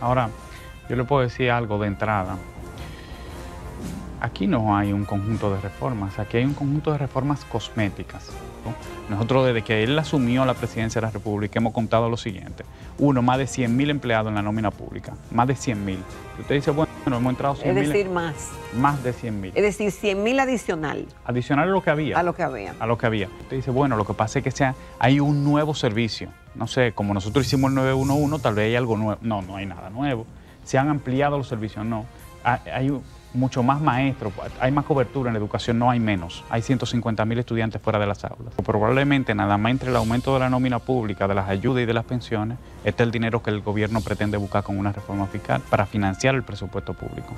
Ahora, yo le puedo decir algo de entrada. Aquí no hay un conjunto de reformas, aquí hay un conjunto de reformas cosméticas. Nosotros desde que él asumió la presidencia de la República hemos contado lo siguiente. Uno, más de 100.000 empleados en la nómina pública, más de 100.000. Usted dice, bueno, hemos entrado 100 Es decir, más. Más de 100 mil. Es decir, 100 mil adicional. Adicional a lo que había. A lo que había. A lo que había. Usted dice, bueno, lo que pasa es que sea, hay un nuevo servicio. No sé, como nosotros hicimos el 911, tal vez hay algo nuevo. No, no hay nada nuevo. Se han ampliado los servicios, no. Hay, hay mucho más maestros, hay más cobertura en la educación, no hay menos. Hay 150 mil estudiantes fuera de las aulas. Probablemente nada más entre el aumento de la nómina pública, de las ayudas y de las pensiones, está el dinero que el gobierno pretende buscar con una reforma fiscal para financiar el presupuesto público.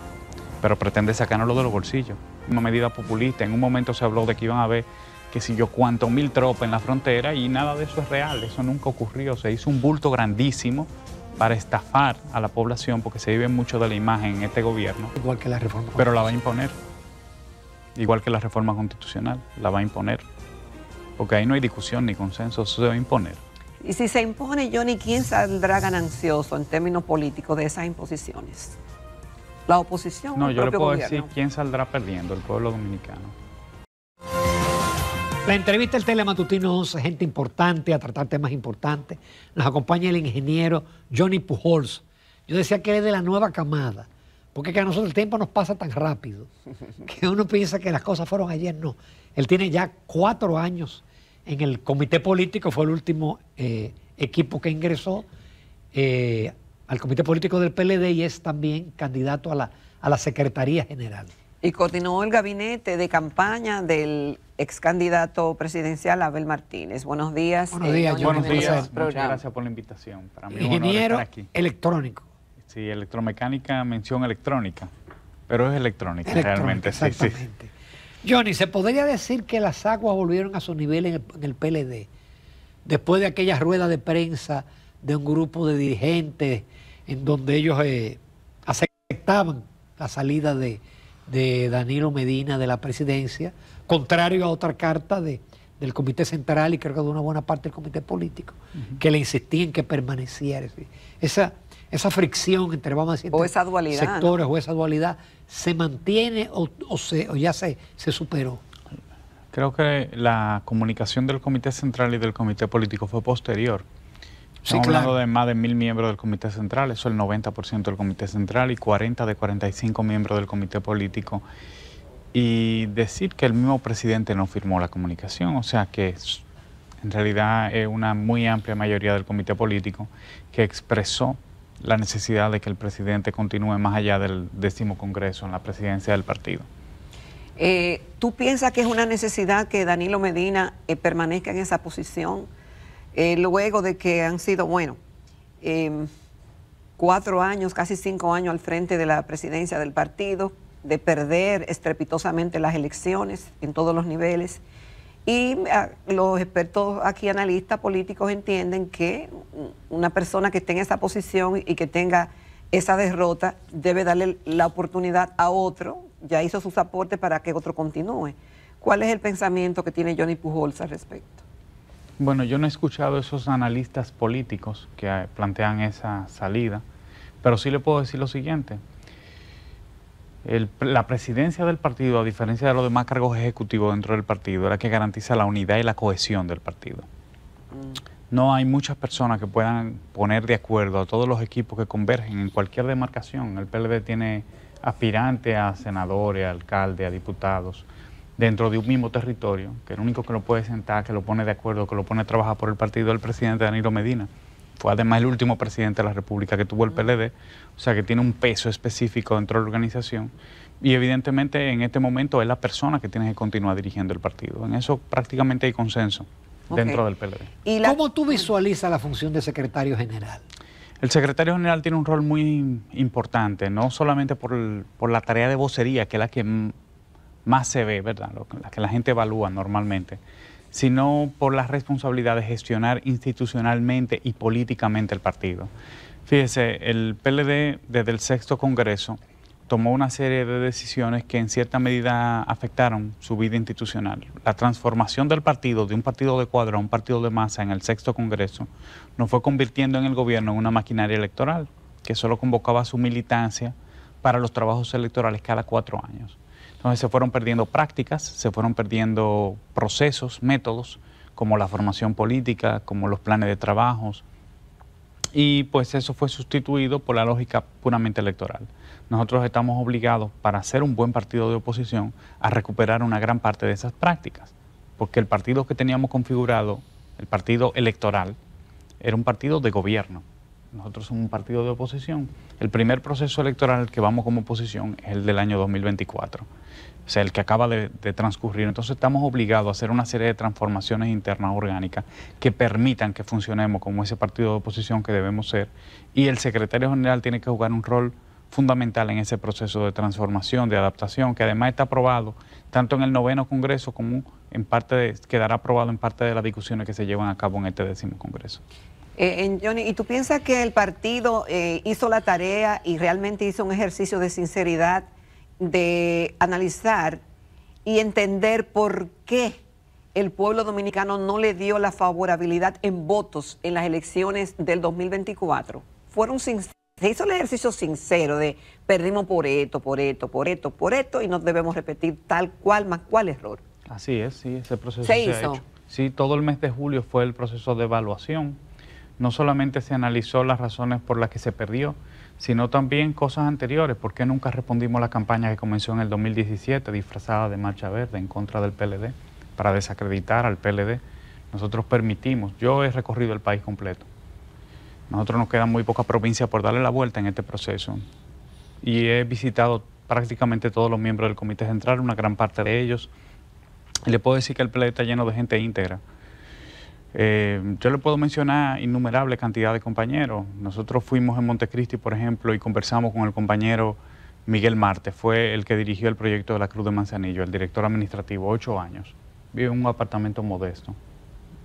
Pero pretende sacarlo de los bolsillos. Una medida populista. En un momento se habló de que iban a ver, que si yo cuánto mil tropas en la frontera y nada de eso es real, eso nunca ocurrió, se hizo un bulto grandísimo para estafar a la población, porque se vive mucho de la imagen en este gobierno. Igual que la reforma. Pero la va a imponer. Igual que la reforma constitucional, la va a imponer. Porque ahí no hay discusión ni consenso, eso se va a imponer. Y si se impone, Johnny, ¿quién saldrá ganancioso en términos políticos de esas imposiciones? ¿La oposición? No, o el yo le puedo decir quién saldrá perdiendo, el pueblo dominicano. La entrevista del Telematutino es gente importante, a tratar temas importantes. Nos acompaña el ingeniero Johnny Pujols. Yo decía que es de la nueva camada, porque que a nosotros el tiempo nos pasa tan rápido, que uno piensa que las cosas fueron ayer. No, él tiene ya cuatro años en el comité político, fue el último eh, equipo que ingresó eh, al comité político del PLD y es también candidato a la, a la Secretaría General. Y continuó el gabinete de campaña del ex candidato presidencial Abel Martínez. Buenos días. Buenos días, eh, buenos días. Muchas gracias por la invitación. Ingeniero electrónico. Sí, electromecánica, mención electrónica. Pero es electrónica, realmente. Sí, sí. Johnny, ¿se podría decir que las aguas volvieron a su nivel en el, PLD? Después de aquella rueda de prensa de un grupo de dirigentes en donde ellos eh, aceptaban la salida de, de Danilo Medina de la presidencia, contrario a otra carta de, del Comité Central y creo que de una buena parte del Comité Político, que le insistía en que permaneciera. Esa, esa fricción entre, vamos a decir, sectores o esa dualidad, ¿se mantiene o, se, o ya se, se superó? Creo que la comunicación del Comité Central y del Comité Político fue posterior. Estamos hablando de más de mil miembros del Comité Central, eso es el 90% del Comité Central y 40 de 45 miembros del Comité Político. Y decir que el mismo presidente no firmó la comunicación, o sea que en realidad es una muy amplia mayoría del Comité Político que expresó la necesidad de que el presidente continúe más allá del décimo Congreso en la presidencia del partido. Eh, ¿Tú piensas que es una necesidad que Danilo Medina eh, permanezca en esa posición? Eh, luego de que han sido, bueno, em, cuatro años, casi cinco años al frente de la presidencia del partido, de perder estrepitosamente las elecciones en todos los niveles. Y ah, los expertos aquí, analistas políticos, entienden que una persona que esté en esa posición y que tenga esa derrota debe darle la oportunidad a otro, ya hizo sus aportes para que otro continúe. ¿Cuál es el pensamiento que tiene Johnny Pujols al respecto? Bueno, yo no he escuchado esos analistas políticos que eh, plantean esa salida, pero sí le puedo decir lo siguiente. la presidencia del partido, a diferencia de los demás cargos ejecutivos dentro del partido, es la que garantiza la unidad y la cohesión del partido. Mm. No hay muchas personas que puedan poner de acuerdo a todos los equipos que convergen en cualquier demarcación. El PLD tiene aspirantes a senadores, a alcaldes, a diputados dentro de un mismo territorio, que el único que lo puede sentar, que lo pone de acuerdo, que lo pone a trabajar por el partido el presidente Danilo Medina. Fue además el último presidente de la República que tuvo el PLD, o sea que tiene un peso específico dentro de la organización. Y evidentemente en este momento es la persona que tiene que continuar dirigiendo el partido. En eso prácticamente hay consenso dentro del PLD. ¿Y ¿Cómo tú visualizas la función de secretario general? El secretario general tiene un rol muy importante, no solamente por, por la tarea de vocería, que es la que más se ve, ¿verdad? la que la gente evalúa normalmente, sino por la responsabilidad de gestionar institucionalmente y políticamente el partido. Fíjese, el PLD desde el sexto Congreso tomó una serie de decisiones que en cierta medida afectaron su vida institucional. La transformación del partido, de un partido de cuadro a un partido de masa en el sexto Congreso, nos fue convirtiendo en el gobierno en una maquinaria electoral que solo convocaba a su militancia para los trabajos electorales cada cuatro años. Entonces se fueron perdiendo prácticas, se fueron perdiendo procesos, métodos, como la formación política, como los planes de trabajos, y pues eso fue sustituido por la lógica puramente electoral. Nosotros estamos obligados, para ser un buen partido de oposición, a recuperar una gran parte de esas prácticas, porque el partido que teníamos configurado, el partido electoral, era un partido de gobierno, nosotros somos un partido de oposición, el primer proceso electoral que vamos como oposición es el del año 2024, o sea, el que acaba de, transcurrir. Entonces estamos obligados a hacer una serie de transformaciones internas orgánicas que permitan que funcionemos como ese partido de oposición que debemos ser y el secretario general tiene que jugar un rol fundamental en ese proceso de transformación, de adaptación, que además está aprobado tanto en el noveno Congreso como en parte de, quedará aprobado en parte de las discusiones que se llevan a cabo en este décimo Congreso. Eh, Johnny, ¿y tú piensas que el partido eh, hizo la tarea y realmente hizo un ejercicio de sinceridad de analizar y entender por qué el pueblo dominicano no le dio la favorabilidad en votos en las elecciones del 2024? Fueron se hizo el ejercicio sincero de perdimos por esto, por esto, por esto, por esto y no debemos repetir tal cual más cual error. Así es, sí, ese proceso se, se hizo. Sí, todo el mes de julio fue el proceso de evaluación no solamente se analizó las razones por las que se perdió, sino también cosas anteriores, por qué nunca respondimos a la campaña que comenzó en el 2017 disfrazada de marcha verde en contra del PLD, para desacreditar al PLD. Nosotros permitimos, yo he recorrido el país completo. Nosotros nos quedan muy pocas provincias por darle la vuelta en este proceso. Y he visitado prácticamente todos los miembros del Comité Central, una gran parte de ellos. le puedo decir que el PLD está lleno de gente íntegra eh, yo le puedo mencionar innumerable cantidad de compañeros. Nosotros fuimos en Montecristi, por ejemplo, y conversamos con el compañero Miguel Marte, fue el que dirigió el proyecto de la Cruz de Manzanillo, el director administrativo, ocho años. Vive en un apartamento modesto,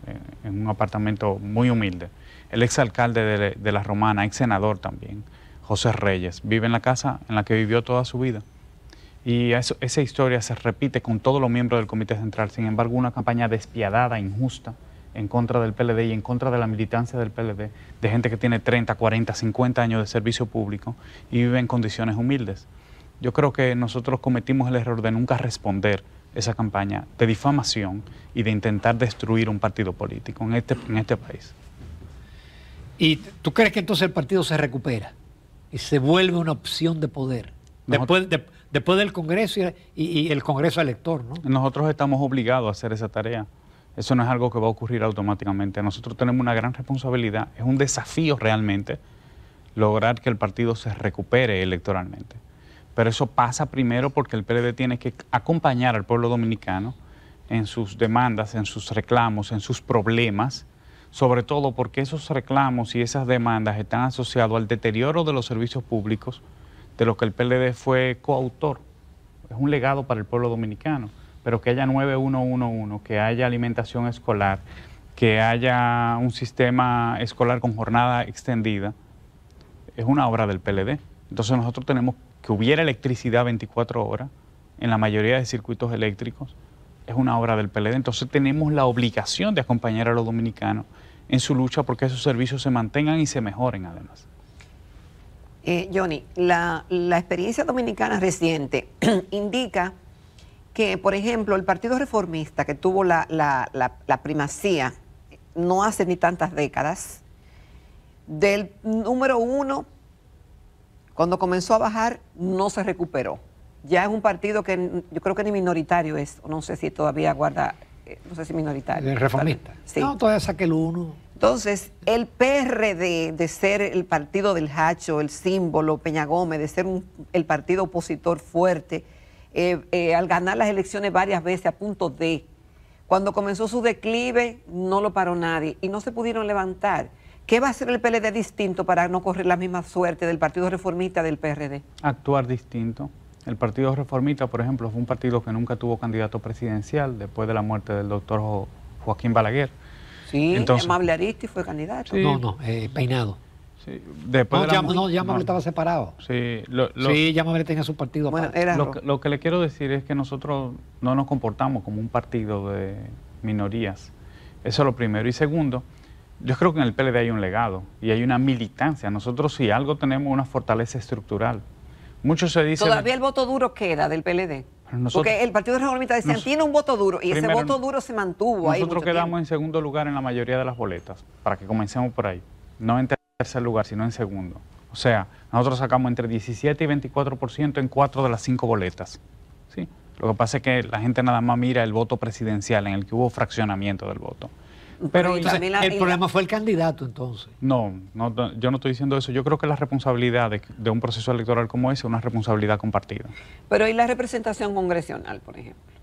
eh, en un apartamento muy humilde. El exalcalde de, de La Romana, ex senador también, José Reyes, vive en la casa en la que vivió toda su vida. Y esa historia se repite con todos los miembros del Comité Central, sin embargo, una campaña despiadada, injusta, en contra del PLD y en contra de la militancia del PLD, de gente que tiene 30, 40, 50 años de servicio público y vive en condiciones humildes. Yo creo que nosotros cometimos el error de nunca responder esa campaña de difamación y de intentar destruir un partido político en este, en este país. ¿Y tú crees que entonces el partido se recupera y se vuelve una opción de poder? Después, del Congreso y, el Congreso elector, ¿no? Nosotros estamos obligados a hacer esa tarea. Eso no es algo que va a ocurrir automáticamente. Nosotros tenemos una gran responsabilidad, es un desafío realmente lograr que el partido se recupere electoralmente. Pero eso pasa primero porque el PLD tiene que acompañar al pueblo dominicano en sus demandas, en sus reclamos, en sus problemas, sobre todo porque esos reclamos y esas demandas están asociados al deterioro de los servicios públicos de los que el PLD fue coautor. Es un legado para el pueblo dominicano pero que haya 9111, que haya alimentación escolar, que haya un sistema escolar con jornada extendida, es una obra del PLD. Entonces nosotros tenemos que hubiera electricidad 24 horas en la mayoría de circuitos eléctricos, es una obra del PLD. Entonces tenemos la obligación de acompañar a los dominicanos en su lucha porque esos servicios se mantengan y se mejoren además. Eh, Johnny, la, la experiencia dominicana reciente indica que, por ejemplo, el Partido Reformista, que tuvo la, primacía no hace ni tantas décadas, del número uno, cuando comenzó a bajar, no se recuperó. Ya es un partido que yo creo que ni minoritario es, no sé si todavía guarda, eh, no sé si minoritario. El reformista. Sí. No, todavía saqué el uno. Entonces, el PRD de ser el partido del Hacho, el símbolo, Peña Gómez, de ser el partido opositor fuerte, eh, eh, al ganar las elecciones varias veces a punto de. Cuando comenzó su declive, no lo paró nadie y no se pudieron levantar. ¿Qué va a hacer el PLD distinto para no correr la misma suerte del Partido Reformista del PRD? Actuar distinto. El Partido Reformista, por ejemplo, fue un partido que nunca tuvo candidato presidencial después de la muerte del doctor Joaquín Balaguer. Sí, Entonces, Amable Aristi fue candidato. No, no, eh, Peinado. Después no, de llama, no, estaba separado. Sí, lo, lo... sí, tenía su partido. lo, que le quiero decir es que nosotros no nos comportamos como un partido de minorías. Eso es lo primero. Y segundo, yo creo que en el PLD hay un legado y hay una militancia. Nosotros si algo tenemos una fortaleza estructural. Muchos se dicen... Todavía el voto duro queda del PLD. Porque el Partido Reformista tiene un voto duro y ese voto duro se mantuvo. Nosotros quedamos en segundo lugar en la mayoría de las boletas, para que comencemos por ahí. No en tercer lugar, sino en segundo. O sea, nosotros sacamos entre 17 y 24% en cuatro de las cinco boletas. ¿sí? Lo que pasa es que la gente nada más mira el voto presidencial, en el que hubo fraccionamiento del voto. Pero el problema fue el candidato entonces. No, yo no estoy diciendo eso. Yo creo que la responsabilidad de, de un proceso electoral como ese es una responsabilidad compartida. Pero ¿y la representación congresional, por ejemplo?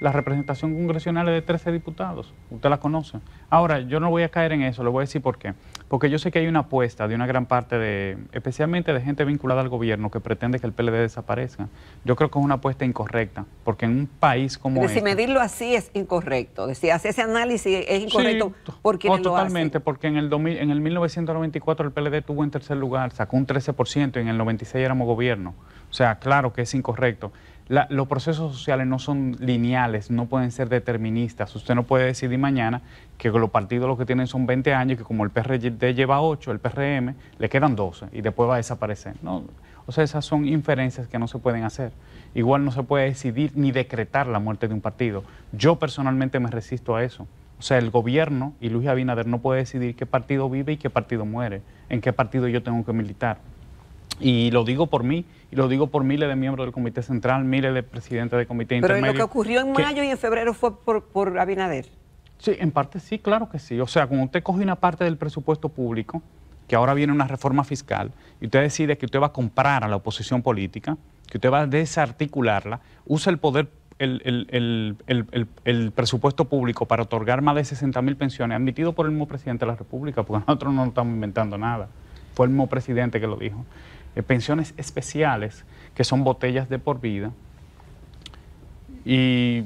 la representación congresional es de 13 diputados, usted la conoce. Ahora, yo no voy a caer en eso, le voy a decir por qué. Porque yo sé que hay una apuesta de una gran parte de, especialmente de gente vinculada al gobierno que pretende que el PLD desaparezca. Yo creo que es una apuesta incorrecta, porque en un país como Pero si este- medirlo así es incorrecto, si hace ese análisis es incorrecto, porque totalmente, oh, lo hace? porque en el, en el 1994 el PLD tuvo en tercer lugar, sacó un 13% y en el 96 éramos gobierno. O sea, claro que es incorrecto los procesos sociales no son lineales, no pueden ser deterministas. Usted no puede decidir mañana que los partidos los que tienen son 20 años y que como el PRD lleva 8, el PRM le quedan 12 y después va a desaparecer. No, o sea, esas son inferencias que no se pueden hacer. Igual no se puede decidir ni decretar la muerte de un partido. Yo personalmente me resisto a eso. O sea, el gobierno y Luis Abinader no puede decidir qué partido vive y qué partido muere, en qué partido yo tengo que militar. Y lo digo por mí, y lo digo por miles de miembros del Comité Central, miles de presidentes del Comité Pero Pero lo que ocurrió en mayo y en febrero fue por, Abinader. Sí, en parte sí, claro que sí. O sea, cuando usted coge una parte del presupuesto público, que ahora viene una reforma fiscal, y usted decide que usted va a comprar a la oposición política, que usted va a desarticularla, usa el poder el, el, presupuesto público para otorgar más de 60 mil pensiones, admitido por el mismo presidente de la República, porque nosotros no estamos inventando nada. Fue el mismo presidente que lo dijo. Eh, pensiones especiales, que son botellas de por vida, y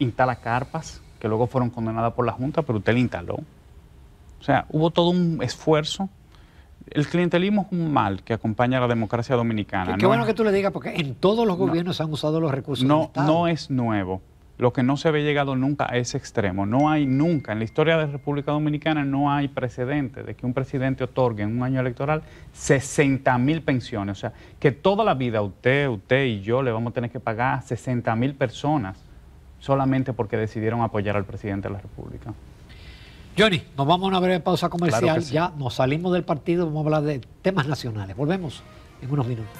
instala carpas, que luego fueron condenadas por la Junta, pero usted le instaló. O sea, hubo todo un esfuerzo. El clientelismo es un mal que acompaña a la democracia dominicana. Qué, bueno que tú le digas, porque en todos los gobiernos se han usado los recursos. No, no es nuevo lo que no se había llegado nunca a ese extremo. No hay nunca, en la historia de la República Dominicana no hay precedente de que un presidente otorgue en un año electoral 60 mil pensiones. O sea, que toda la vida usted, usted y yo le vamos a tener que pagar a 60 mil personas solamente porque decidieron apoyar al presidente de la República. Johnny, nos vamos a una breve pausa comercial. Ya nos salimos del partido, vamos a hablar de temas nacionales. Volvemos en unos minutos.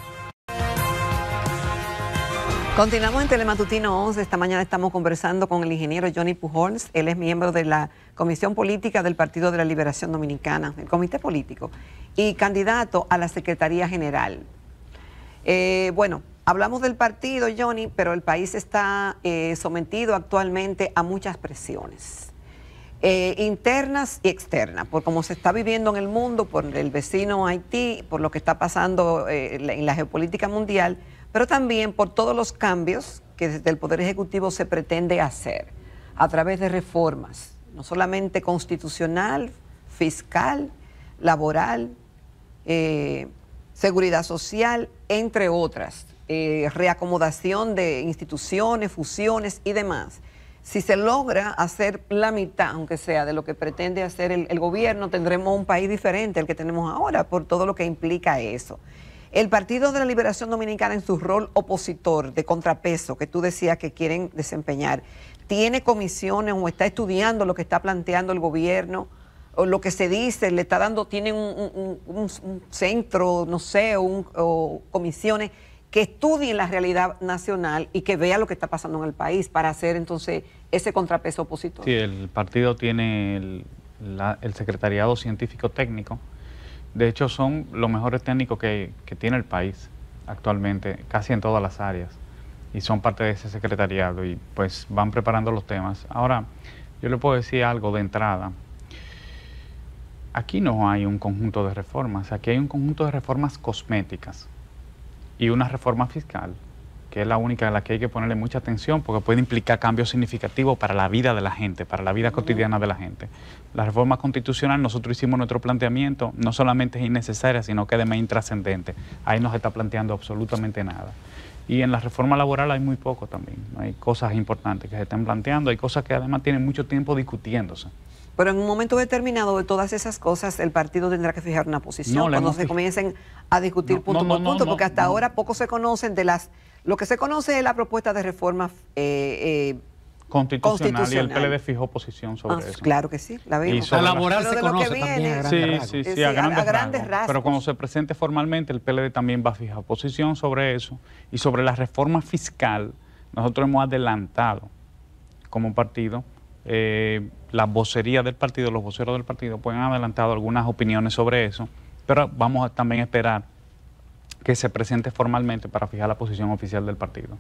Continuamos en Telematutino 11. Esta mañana estamos conversando con el ingeniero Johnny Pujols. Él es miembro de la Comisión Política del Partido de la Liberación Dominicana, el Comité Político, y candidato a la Secretaría General. Eh, bueno, hablamos del partido, Johnny, pero el país está eh, sometido actualmente a muchas presiones. Eh, internas y externas, por cómo se está viviendo en el mundo, por el vecino Haití, por lo que está pasando en la geopolítica mundial, pero también por todos los cambios que desde el Poder Ejecutivo se pretende hacer a través de reformas, no solamente constitucional, fiscal, laboral, eh, seguridad social, entre otras, eh, reacomodación de instituciones, fusiones y demás. Si se logra hacer la mitad, aunque sea, de lo que pretende hacer el gobierno, tendremos un país diferente al que tenemos ahora, por todo lo que implica eso. El Partido de la Liberación Dominicana en su rol opositor de contrapeso que tú decías que quieren desempeñar, ¿tiene comisiones o está estudiando lo que está planteando el gobierno? O lo que se dice, le está dando, tiene un, centro, no sé, o comisiones que estudien la realidad nacional y que vean lo que está pasando en el país para hacer entonces ese contrapeso opositor. Sí, el partido tiene el secretariado científico técnico de hecho, son los mejores técnicos que, tiene el país actualmente, casi en todas las áreas, y son parte de ese secretariado y pues van preparando los temas. Ahora, yo le puedo decir algo de entrada. Aquí no hay un conjunto de reformas, aquí hay un conjunto de reformas cosméticas y una reforma fiscal que es la única en la que hay que ponerle mucha atención porque puede implicar cambios significativos para la vida de la gente, para la vida cotidiana de la gente. La reforma constitucional, nosotros hicimos nuestro planteamiento, no solamente es innecesaria, sino que además es intrascendente. Ahí no se está planteando absolutamente nada. Y en la reforma laboral hay muy poco también. Hay cosas importantes que se están planteando, hay cosas que además tienen mucho tiempo discutiéndose. Pero en un momento determinado de todas esas cosas, el partido tendrá que fijar una posición cuando se comiencen a discutir punto por punto, porque hasta ahora poco se conocen de las lo que se conoce es la propuesta de reforma eh, eh, constitucional, y el PLD fijó posición sobre ah, eso. Claro que sí, la vimos. Y sobre la se a a, grandes, Pero cuando se presente formalmente, el PLD también va a fijar posición sobre eso. Y sobre la reforma fiscal, nosotros hemos adelantado como partido eh, la vocería del partido, los voceros del partido, pueden han adelantado algunas opiniones sobre eso, pero vamos a también esperar que se presente formalmente para fijar la posición oficial del partido.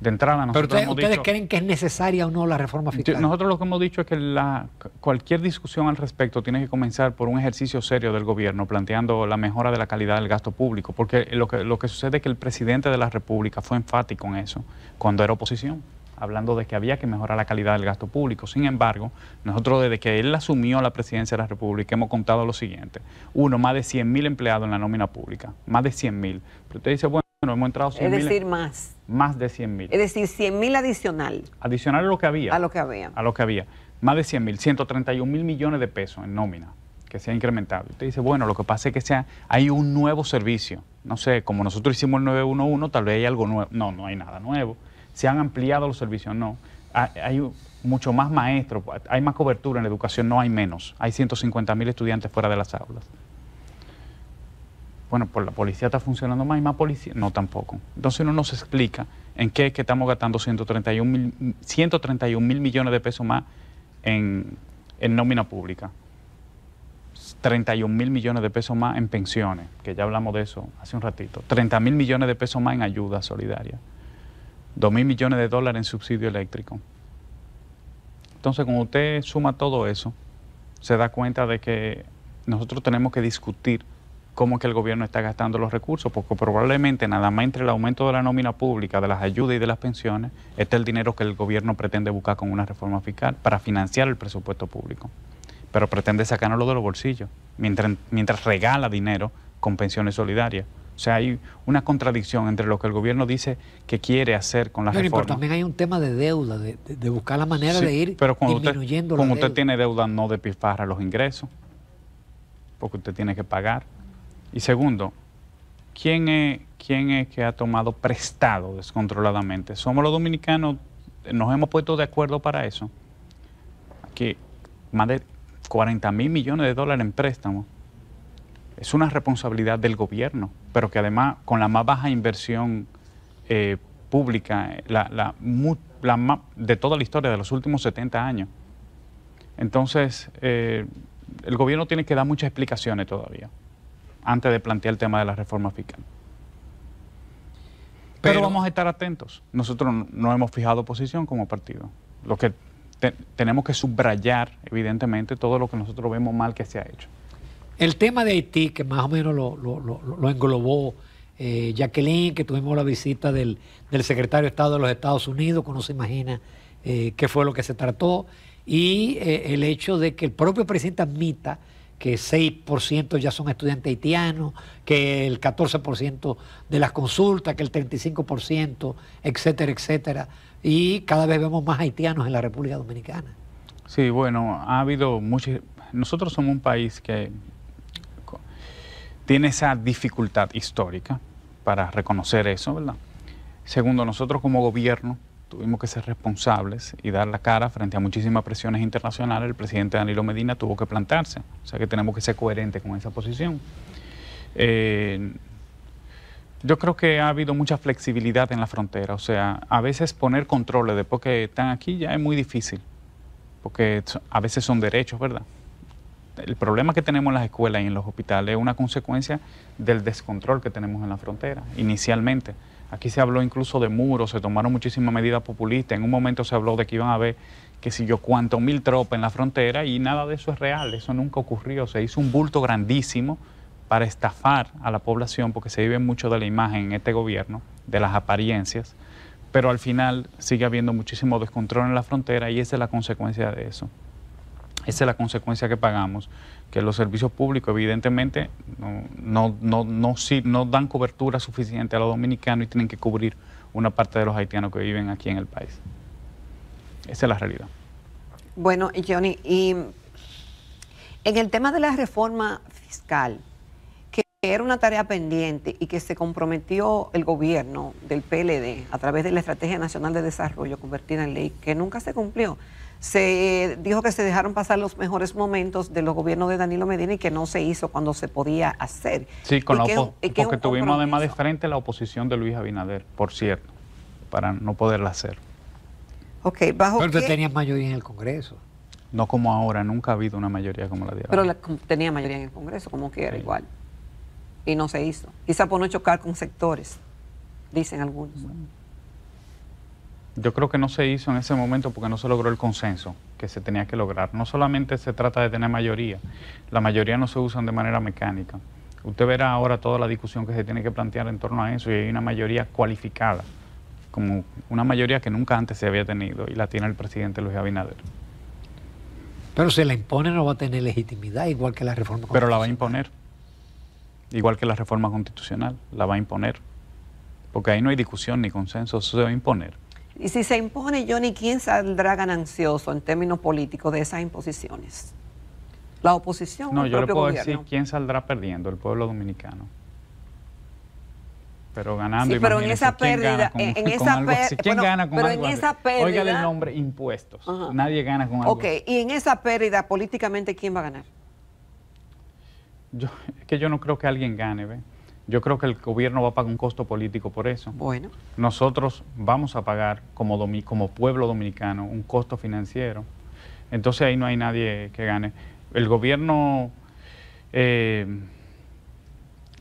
De entrada, Pero ustedes, creen que es necesaria o no la reforma fiscal? Nosotros lo que hemos dicho es que la, cualquier discusión al respecto tiene que comenzar por un ejercicio serio del gobierno, planteando la mejora de la calidad del gasto público, porque lo que, lo que sucede es que el presidente de la República fue enfático en eso cuando era oposición hablando de que había que mejorar la calidad del gasto público. Sin embargo, nosotros desde que él asumió la presidencia de la República hemos contado lo siguiente. Uno, más de mil empleados en la nómina pública, más de mil. Pero usted dice, bueno, hemos entrado Es decir, más. Más de mil. Es decir, mil adicional. Adicional a lo que había. A lo que había. A lo que había. Más de mil, 131 mil millones de pesos en nómina que se ha incrementado. Usted dice, bueno, lo que pasa es que sea, hay un nuevo servicio. No sé, como nosotros hicimos el 911, tal vez hay algo nuevo. No, no hay nada nuevo se han ampliado los servicios, no. Hay mucho más maestros, hay más cobertura en la educación, no hay menos. Hay 150 mil estudiantes fuera de las aulas. Bueno, pues la policía está funcionando más y más policía. No, tampoco. Entonces uno nos explica en qué es que estamos gastando 131 mil millones de pesos más en, en nómina pública. 31 mil millones de pesos más en pensiones, que ya hablamos de eso hace un ratito. 30 mil millones de pesos más en ayuda solidaria. 2 mil millones de dólares en subsidio eléctrico. Entonces, cuando usted suma todo eso, se da cuenta de que nosotros tenemos que discutir cómo es que el gobierno está gastando los recursos, porque probablemente nada más entre el aumento de la nómina pública, de las ayudas y de las pensiones, está el dinero que el gobierno pretende buscar con una reforma fiscal para financiar el presupuesto público. Pero pretende sacarlo de los bolsillos, mientras regala dinero con pensiones solidarias. O sea, hay una contradicción entre lo que el gobierno dice que quiere hacer con las reformas. Pero también hay un tema de deuda, de, buscar la manera de ir pero la disminuyendo usted, como usted tiene deuda, no de pifarra los ingresos, porque usted tiene que pagar. Y segundo, ¿quién es, quién es que ha tomado prestado descontroladamente? Somos los dominicanos, nos hemos puesto de acuerdo para eso. que más de 40 mil millones de dólares en préstamos es una responsabilidad del gobierno, pero que además con la más baja inversión eh, pública de toda la historia de los últimos 70 años. Entonces, eh, el gobierno tiene que dar muchas explicaciones todavía antes de plantear el tema de la reforma fiscal. Pero, vamos a estar atentos. Nosotros no hemos fijado posición como partido. Lo que tenemos que subrayar, evidentemente, todo lo que nosotros vemos mal que se ha hecho. El tema de Haití, que más o menos lo, englobó eh, Jacqueline, que tuvimos la visita del, secretario de Estado de los Estados Unidos, que uno se imagina eh, qué fue lo que se trató, y eh, el hecho de que el propio presidente admita que 6% ya son estudiantes haitianos, que el 14% de las consultas, que el 35%, etcétera, etcétera. Y cada vez vemos más haitianos en la República Dominicana. Sí, bueno, ha habido muchos... Nosotros somos un país que tiene esa dificultad histórica para reconocer eso, ¿verdad? Segundo, nosotros como gobierno tuvimos que ser responsables y dar la cara frente a muchísimas presiones internacionales. El presidente Danilo Medina tuvo que plantarse, o sea que tenemos que ser coherentes con esa posición. Eh, yo creo que ha habido mucha flexibilidad en la frontera, o sea, a veces poner controles después que están aquí ya es muy difícil, porque a veces son derechos, ¿verdad? el problema que tenemos en las escuelas y en los hospitales es una consecuencia del descontrol que tenemos en la frontera, inicialmente. Aquí se habló incluso de muros, se tomaron muchísimas medidas populistas. En un momento se habló de que iban a haber, que si yo, cuanto mil tropas en la frontera y nada de eso es real, eso nunca ocurrió. Se hizo un bulto grandísimo para estafar a la población porque se vive mucho de la imagen en este gobierno, de las apariencias, pero al final sigue habiendo muchísimo descontrol en la frontera y esa es la consecuencia de eso. Esa es la consecuencia que pagamos, que los servicios públicos evidentemente no, no, no, dan cobertura suficiente a los dominicanos y tienen que cubrir una parte de los haitianos que viven aquí en el país. Esa es la realidad. Bueno, Johnny, y en el tema de la reforma fiscal, que era una tarea pendiente y que se comprometió el gobierno del PLD a través de la Estrategia Nacional de Desarrollo convertida en ley, que nunca se cumplió se dijo que se dejaron pasar los mejores momentos de los gobiernos de Danilo Medina y que no se hizo cuando se podía hacer. Sí, con porque tuvimos además de frente la oposición de Luis Abinader, por cierto, para no poderla hacer. Ok, bajo Pero tenías mayoría en el Congreso. No como ahora, nunca ha habido una mayoría como la de ahora. Pero la, tenía mayoría en el Congreso, como quiera, igual. Y no se hizo. Quizá por no chocar con sectores, dicen algunos yo creo que no se hizo en ese momento porque no se logró el consenso que se tenía que lograr. No solamente se trata de tener mayoría, la mayoría no se usa de manera mecánica. Usted verá ahora toda la discusión que se tiene que plantear en torno a eso y hay una mayoría cualificada, como una mayoría que nunca antes se había tenido y la tiene el presidente Luis Abinader. Pero se la impone no va a tener legitimidad, igual que la reforma constitucional. Pero la va a imponer, igual que la reforma constitucional, la va a imponer. Porque ahí no hay discusión ni consenso, eso se va a imponer. Y si se impone, Johnny, ¿quién saldrá ganancioso en términos políticos de esas imposiciones? ¿La oposición no, o el yo le puedo decir quién saldrá perdiendo, el pueblo dominicano. Pero ganando, sí, pero en esa pérdida, ¿quién en esa gana con algo Oiga el nombre, impuestos. Nadie gana con algo Ok, y en esa pérdida, políticamente, ¿quién va a ganar? Yo, es que yo no creo que alguien gane, ¿ves? Yo creo que el gobierno va a pagar un costo político por eso. Bueno. Nosotros vamos a pagar como, como pueblo dominicano un costo financiero. Entonces ahí no hay nadie que gane. El gobierno eh,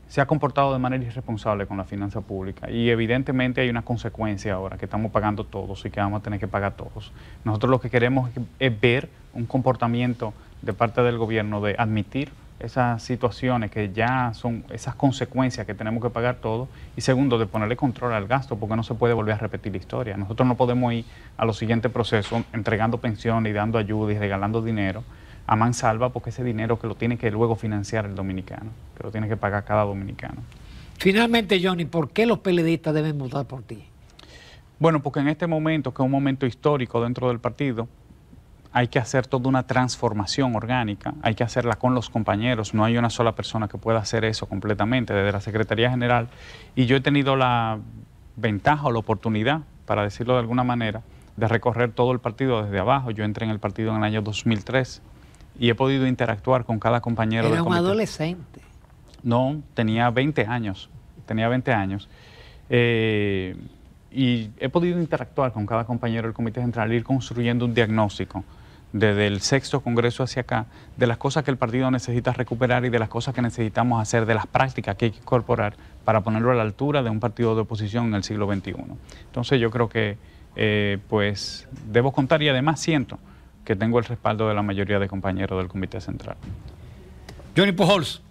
se ha comportado de manera irresponsable con la finanza pública y evidentemente hay una consecuencia ahora que estamos pagando todos y que vamos a tener que pagar todos. Nosotros lo que queremos es ver un comportamiento de parte del gobierno de admitir esas situaciones que ya son esas consecuencias que tenemos que pagar todos. Y segundo, de ponerle control al gasto, porque no se puede volver a repetir la historia. Nosotros no podemos ir a los siguientes procesos entregando pensiones y dando ayudas y regalando dinero a mansalva, porque ese dinero que lo tiene que luego financiar el dominicano, que lo tiene que pagar cada dominicano. Finalmente, Johnny, ¿por qué los peledistas deben votar por ti? Bueno, porque en este momento, que es un momento histórico dentro del partido, hay que hacer toda una transformación orgánica, hay que hacerla con los compañeros, no hay una sola persona que pueda hacer eso completamente desde la Secretaría General. Y yo he tenido la ventaja o la oportunidad, para decirlo de alguna manera, de recorrer todo el partido desde abajo. Yo entré en el partido en el año 2003 y he podido interactuar con cada compañero. del comité. un adolescente. No, tenía 20 años, tenía 20 años. Eh, y he podido interactuar con cada compañero del Comité Central, ir construyendo un diagnóstico desde el sexto Congreso hacia acá, de las cosas que el partido necesita recuperar y de las cosas que necesitamos hacer, de las prácticas que hay que incorporar para ponerlo a la altura de un partido de oposición en el siglo XXI. Entonces yo creo que eh, pues debo contar y además siento que tengo el respaldo de la mayoría de compañeros del Comité Central. Johnny Pujols.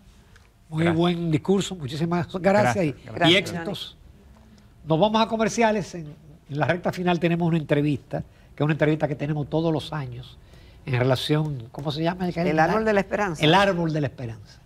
Muy buen discurso, muchísimas gracias, y, éxitos. Nos vamos a comerciales. en la recta final tenemos una entrevista, que es una entrevista que tenemos todos los años en relación, ¿cómo se llama el árbol de la esperanza. El árbol de la esperanza.